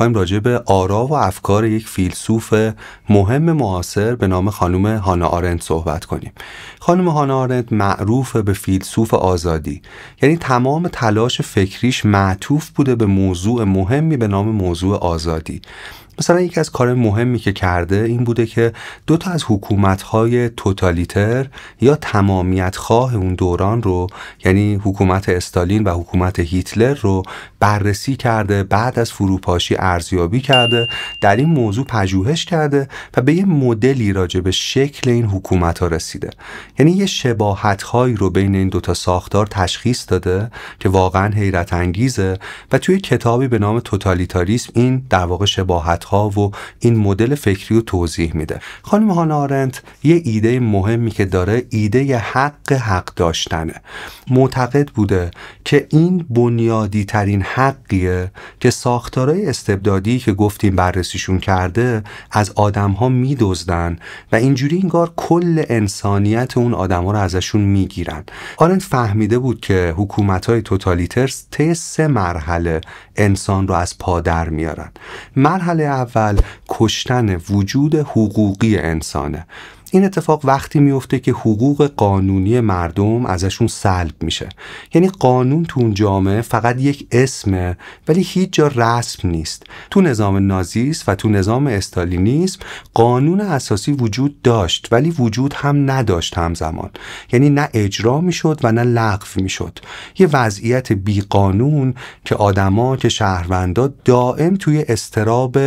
میخوایم راجع به آرا و افکار یک فیلسوف مهم معاصر به نام خانم هانا آرند صحبت کنیم خانم هانا آرند معروف به فیلسوف آزادی یعنی تمام تلاش فکریش معطوف بوده به موضوع مهمی به نام موضوع آزادی مثلا یکی از کار مهمی که کرده این بوده که دو تا از حکومت‌های توتالیتر یا تمامیت خواه اون دوران رو یعنی حکومت استالین و حکومت هیتلر رو بررسی کرده بعد از فروپاشی ارزیابی کرده در این موضوع پژوهش کرده و به یه مدلی راجع به شکل این حکومت ها رسیده یعنی یه شباهت رو بین این دوتا ساختار تشخیص داده که واقعا حیرت انگیزه و توی کتابی به نام توتالیتاریسم این در واقع شباهت ها و این مدل فکری رو توضیح میده خانم هانا آرنت یه ایده مهمی که داره ایده حق حق داشتنه معتقد بوده که این بنیادی ترین حقیه که ساختارهای استبدادی که گفتیم بررسیشون کرده از آدم ها میدوزدن و اینجوری انگار کل انسانیت اون آدم ها رو ازشون میگیرن آرنت فهمیده بود که حکومت های توتالیتر طی سه مرحله انسان رو از پادر میارن مرحله اول کشتن وجود حقوقی انسانه این اتفاق وقتی میفته که حقوق قانونی مردم ازشون سلب میشه یعنی قانون تو اون جامعه فقط یک اسمه ولی هیچ جا رسم نیست تو نظام نازیست و تو نظام استالینیسم قانون اساسی وجود داشت ولی وجود هم نداشت همزمان یعنی نه اجرا میشد و نه لغو میشد یه وضعیت بی قانون که آدما که شهروندا دائم توی استراب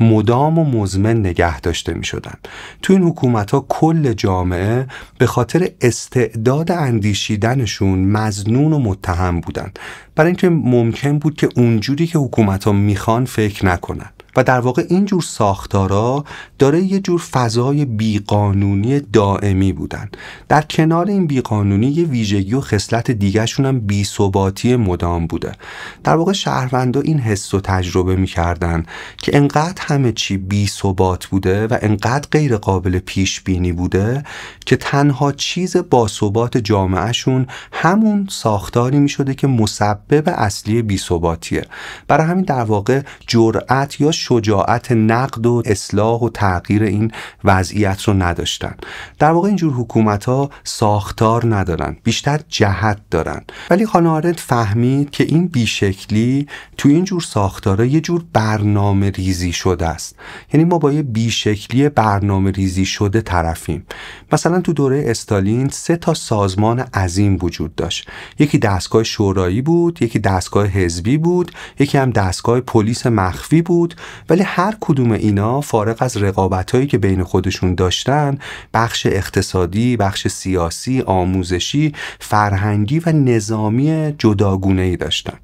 مدام و مزمن نگه داشته میشدن تو این حکومت ها کل جامعه به خاطر استعداد اندیشیدنشون مزنون و متهم بودند. برای اینکه ممکن بود که اونجوری که حکومت ها میخوان فکر نکنند. و در واقع این جور ساختارا داره یه جور فضای بیقانونی دائمی بودن در کنار این بیقانونی یه ویژگی و خصلت دیگهشون هم بیثباتی مدام بوده در واقع شهروندا این حس و تجربه میکردن که انقدر همه چی بیثبات بوده و انقدر غیر قابل پیش بینی بوده که تنها چیز باثبات جامعهشون همون ساختاری میشده که مسبب اصلی بیثباتیه برای همین در واقع جرأت شجاعت نقد و اصلاح و تغییر این وضعیت رو نداشتن در واقع اینجور حکومت ها ساختار ندارن بیشتر جهت دارن ولی خانه فهمید که این بیشکلی تو اینجور جور یه جور برنامه ریزی شده است یعنی ما با یه بیشکلی برنامه ریزی شده طرفیم مثلا تو دوره استالین سه تا سازمان عظیم وجود داشت یکی دستگاه شورایی بود یکی دستگاه حزبی بود یکی هم دستگاه پلیس مخفی بود ولی هر کدوم اینا فارغ از رقابت هایی که بین خودشون داشتن بخش اقتصادی، بخش سیاسی، آموزشی، فرهنگی و نظامی جداگونه ای داشتن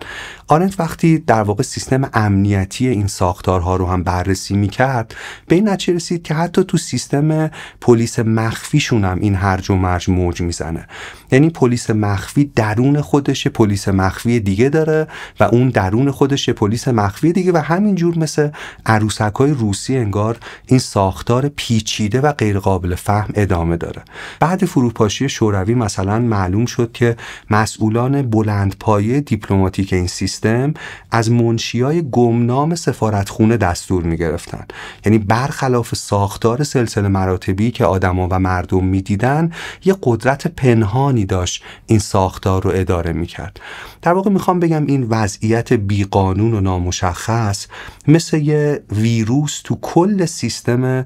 آرنت وقتی در واقع سیستم امنیتی این ساختارها رو هم بررسی میکرد به این نتیجه رسید که حتی تو سیستم پلیس مخفیشون هم این هرج و مرج موج میزنه یعنی پلیس مخفی درون خودش پلیس مخفی دیگه داره و اون درون خودش پلیس مخفی دیگه و همین جور مثل عروسک های روسی انگار این ساختار پیچیده و غیرقابل فهم ادامه داره بعد فروپاشی شوروی مثلا معلوم شد که مسئولان بلندپایه دیپلماتیک این سیستم سیستم از منشیای گمنام سفارتخونه دستور میگرفتن یعنی برخلاف ساختار سلسله مراتبی که آدما و مردم میدیدن یه قدرت پنهانی داشت این ساختار رو اداره میکرد در واقع میخوام بگم این وضعیت بیقانون و نامشخص مثل یه ویروس تو کل سیستم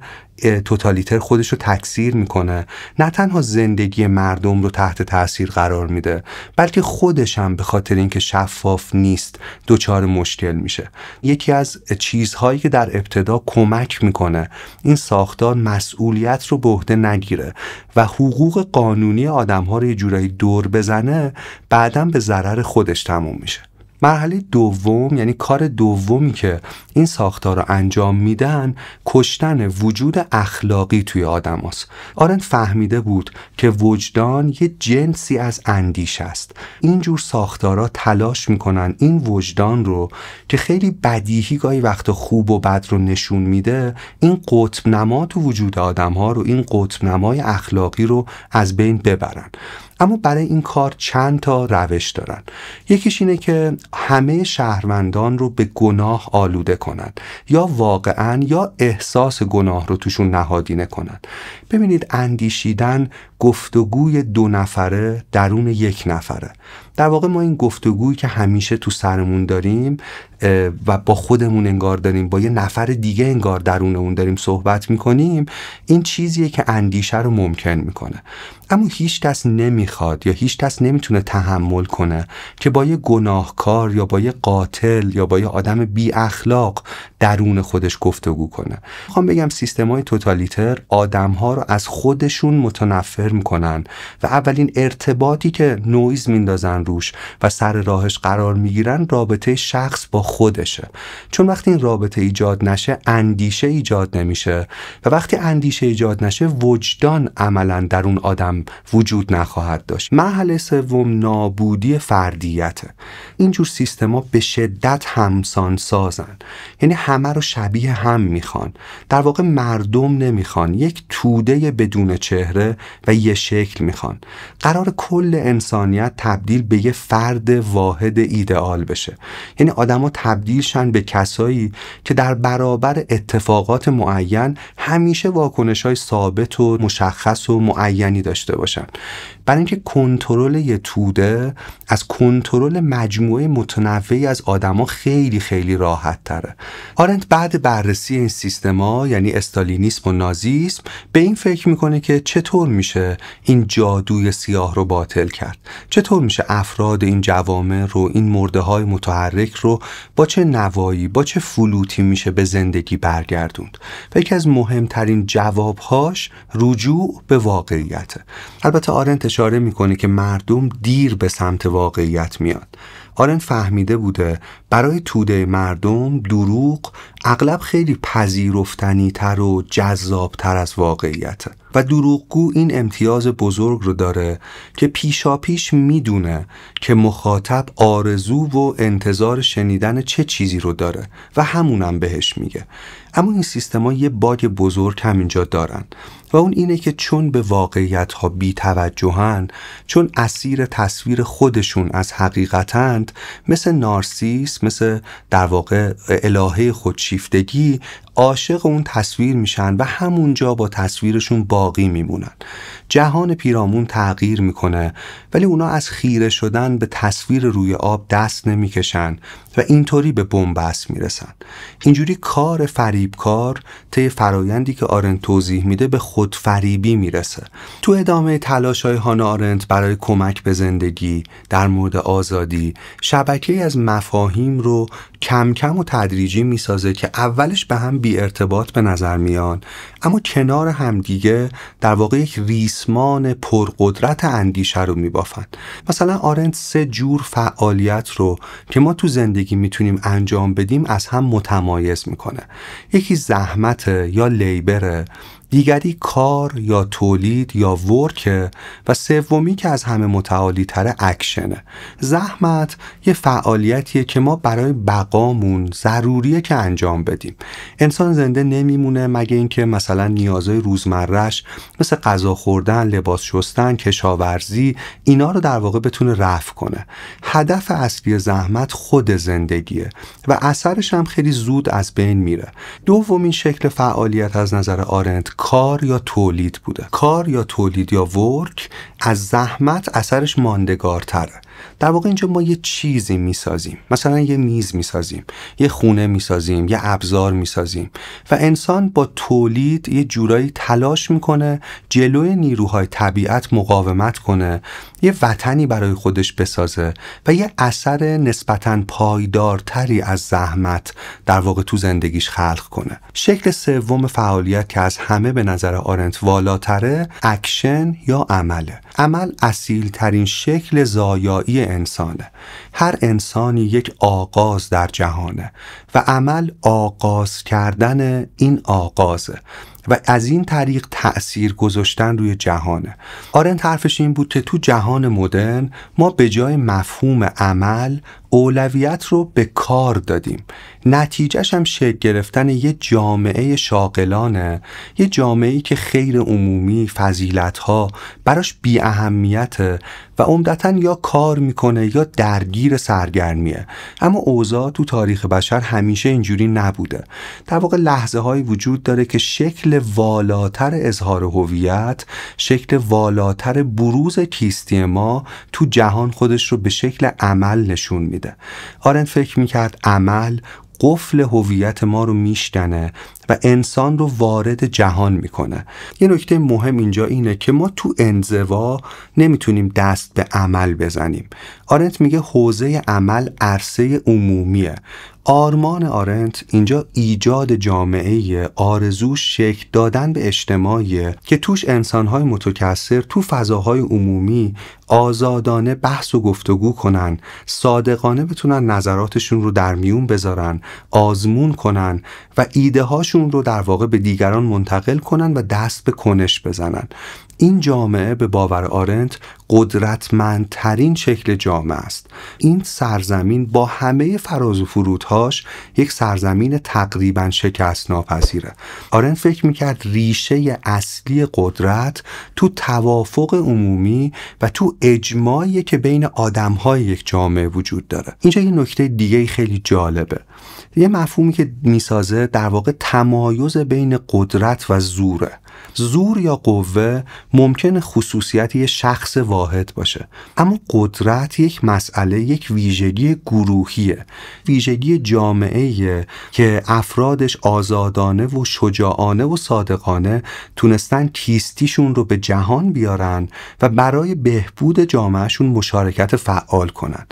توتالیتر خودش رو تکثیر میکنه نه تنها زندگی مردم رو تحت تاثیر قرار میده بلکه خودش هم به خاطر اینکه شفاف نیست دچار مشکل میشه یکی از چیزهایی که در ابتدا کمک میکنه این ساختار مسئولیت رو به عهده نگیره و حقوق قانونی آدمها رو یه جورایی دور بزنه بعدا به ضرر خودش تموم میشه مرحله دوم یعنی کار دومی که این ساختار رو انجام میدن کشتن وجود اخلاقی توی آدم هست. آرند فهمیده بود که وجدان یه جنسی از اندیش است. اینجور ساختارا تلاش میکنن این وجدان رو که خیلی بدیهی گاهی وقت خوب و بد رو نشون میده این قطب تو وجود آدم ها رو این قطب نمای اخلاقی رو از بین ببرن اما برای این کار چند تا روش دارن یکیش اینه که همه شهروندان رو به گناه آلوده کنند یا واقعا یا احساس گناه رو توشون نهادینه کنند ببینید اندیشیدن گفتگوی دو نفره درون یک نفره در واقع ما این گفتگویی که همیشه تو سرمون داریم و با خودمون انگار داریم با یه نفر دیگه انگار درون اون داریم صحبت میکنیم این چیزیه که اندیشه رو ممکن میکنه اما هیچ کس نمیخواد یا هیچ کس نمیتونه تحمل کنه که با یه گناهکار یا با یه قاتل یا با یه آدم بی اخلاق درون خودش گفتگو کنه میخوام بگم سیستم های توتالیتر آدم ها رو از خودشون متنفر میکنن و اولین ارتباطی که نویز میندازن روش و سر راهش قرار میگیرن رابطه شخص با خودشه چون وقتی این رابطه ایجاد نشه اندیشه ایجاد نمیشه و وقتی اندیشه ایجاد نشه وجدان عملا در اون آدم وجود نخواهد داشت محل سوم نابودی فردیته اینجور سیستما به شدت همسان سازن یعنی همه رو شبیه هم میخوان در واقع مردم نمیخوان یک توده بدون چهره و یه شکل میخوان قرار کل انسانیت تبدیل به یه فرد واحد ایدئال بشه یعنی آدما تبدیل شن به کسایی که در برابر اتفاقات معین همیشه واکنش های ثابت و مشخص و معینی داشته باشن برای اینکه کنترل یه توده از کنترل مجموعه متنوعی از آدما خیلی خیلی راحت تره آرنت بعد بررسی این سیستما یعنی استالینیسم و نازیسم به این فکر میکنه که چطور میشه این جادوی سیاه رو باطل کرد چطور میشه افراد این جوامع رو این مرده های متحرک رو با چه نوایی با چه فلوتی میشه به زندگی برگردوند و یکی از مهمترین جوابهاش رجوع به واقعیته البته آرنت اشاره میکنه که مردم دیر به سمت واقعیت میاد آرن فهمیده بوده برای توده مردم دروغ اغلب خیلی پذیرفتنی تر و جذاب تر از واقعیت و دروغگو این امتیاز بزرگ رو داره که پیشا پیش میدونه که مخاطب آرزو و انتظار شنیدن چه چیزی رو داره و همونم بهش میگه اما این سیستما یه باگ بزرگ هم اینجا دارن و اون اینه که چون به واقعیت ها بی چون اسیر تصویر خودشون از حقیقتند مثل نارسیس مثل در واقع الهه خودشی شیفتگی عاشق اون تصویر میشن و همونجا با تصویرشون باقی میمونن جهان پیرامون تغییر میکنه ولی اونا از خیره شدن به تصویر روی آب دست نمیکشن و اینطوری به بنبست میرسن اینجوری کار فریبکار طی فرایندی که آرنت توضیح میده به خود فریبی میرسه تو ادامه تلاش های هانا آرنت برای کمک به زندگی در مورد آزادی شبکه از مفاهیم رو کم کم و تدریجی میسازه که اولش به هم بی ارتباط به نظر میان اما کنار همدیگه در واقع یک ریسمان پرقدرت اندیشه رو میبافن مثلا آرنت سه جور فعالیت رو که ما تو زندگی میتونیم انجام بدیم از هم متمایز میکنه یکی زحمت یا لیبره دیگری کار یا تولید یا ورکه و سومی که از همه متعالی تره اکشنه زحمت یه فعالیتیه که ما برای بقامون ضروریه که انجام بدیم انسان زنده نمیمونه مگه اینکه مثلا نیازهای روزمرش مثل غذا خوردن لباس شستن کشاورزی اینا رو در واقع بتونه رفع کنه هدف اصلی زحمت خود زندگیه و اثرش هم خیلی زود از بین میره دومین شکل فعالیت از نظر آرنت کار یا تولید بوده کار یا تولید یا ورک از زحمت اثرش ماندگارتره در واقع اینجا ما یه چیزی میسازیم مثلا یه میز میسازیم یه خونه میسازیم یه ابزار میسازیم و انسان با تولید یه جورایی تلاش میکنه جلوی نیروهای طبیعت مقاومت کنه یه وطنی برای خودش بسازه و یه اثر نسبتا پایدارتری از زحمت در واقع تو زندگیش خلق کنه شکل سوم فعالیت که از همه به نظر آرنت والاتره اکشن یا عمله عمل اصیل ترین شکل زایایی ابدی انسانه هر انسانی یک آغاز در جهانه و عمل آغاز کردن این آغازه و از این طریق تأثیر گذاشتن روی جهانه آرن حرفش این بود که تو جهان مدرن ما به جای مفهوم عمل اولویت رو به کار دادیم نتیجهش هم شکل گرفتن یه جامعه شاقلانه یه جامعه که خیر عمومی فضیلت ها براش بی اهمیته و عمدتا یا کار میکنه یا درگیر سرگرمیه اما اوضاع تو تاریخ بشر همیشه اینجوری نبوده در واقع لحظه هایی وجود داره که شکل والاتر اظهار هویت شکل والاتر بروز کیستی ما تو جهان خودش رو به شکل عمل نشون میده میده آرنت فکر میکرد عمل قفل هویت ما رو میشکنه و انسان رو وارد جهان میکنه یه نکته مهم اینجا اینه که ما تو انزوا نمیتونیم دست به عمل بزنیم آرنت میگه حوزه عمل عرصه عمومیه آرمان آرنت اینجا ایجاد جامعه آرزوش شکل دادن به اجتماعیه که توش انسانهای متکثر تو فضاهای عمومی آزادانه بحث و گفتگو کنن صادقانه بتونن نظراتشون رو در میون بذارن آزمون کنن و ایده هاشون رو در واقع به دیگران منتقل کنن و دست به کنش بزنن این جامعه به باور آرنت قدرتمندترین شکل جامعه است این سرزمین با همه فراز و فرودهاش یک سرزمین تقریبا شکست ناپذیره آرن فکر میکرد ریشه اصلی قدرت تو توافق عمومی و تو اجماعی که بین آدمهای یک جامعه وجود داره اینجا یه نکته دیگه خیلی جالبه یه مفهومی که میسازه در واقع تمایز بین قدرت و زوره زور یا قوه ممکن خصوصیت یه شخص باشه اما قدرت یک مسئله یک ویژگی گروهیه ویژگی جامعه که افرادش آزادانه و شجاعانه و صادقانه تونستن کیستیشون رو به جهان بیارن و برای بهبود جامعهشون مشارکت فعال کنن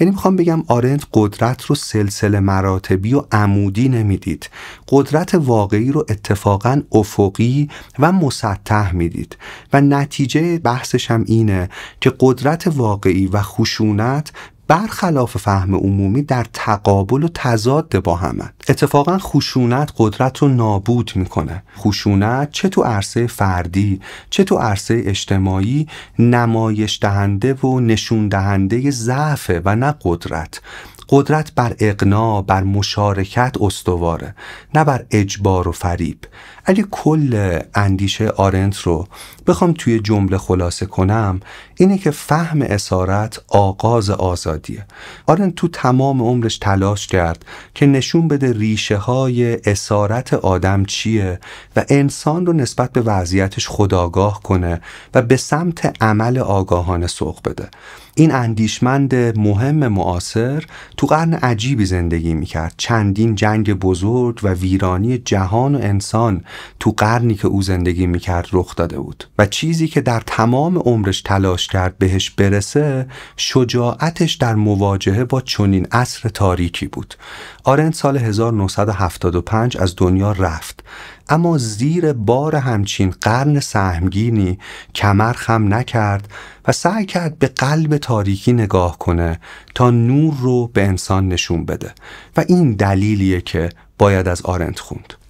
یعنی میخوام بگم آرنت قدرت رو سلسله مراتبی و عمودی نمیدید قدرت واقعی رو اتفاقا افقی و مسطح میدید و نتیجه بحثش هم اینه که قدرت واقعی و خشونت برخلاف فهم عمومی در تقابل و تضاد با همن اتفاقا خشونت قدرت رو نابود میکنه خشونت چه تو عرصه فردی چه تو عرصه اجتماعی نمایش دهنده و نشون دهنده ضعف و نه قدرت قدرت بر اقنا بر مشارکت استواره نه بر اجبار و فریب اگه کل اندیشه آرنت رو بخوام توی جمله خلاصه کنم اینه که فهم اسارت آغاز آزادیه آرنت تو تمام عمرش تلاش کرد که نشون بده ریشه های اسارت آدم چیه و انسان رو نسبت به وضعیتش خداگاه کنه و به سمت عمل آگاهانه سوق بده این اندیشمند مهم معاصر تو قرن عجیبی زندگی میکرد چندین جنگ بزرگ و ویرانی جهان و انسان تو قرنی که او زندگی میکرد رخ داده بود و چیزی که در تمام عمرش تلاش کرد بهش برسه شجاعتش در مواجهه با چنین عصر تاریکی بود آرنت سال 1975 از دنیا رفت اما زیر بار همچین قرن سهمگینی کمر خم نکرد و سعی کرد به قلب تاریکی نگاه کنه تا نور رو به انسان نشون بده و این دلیلیه که باید از آرنت خوند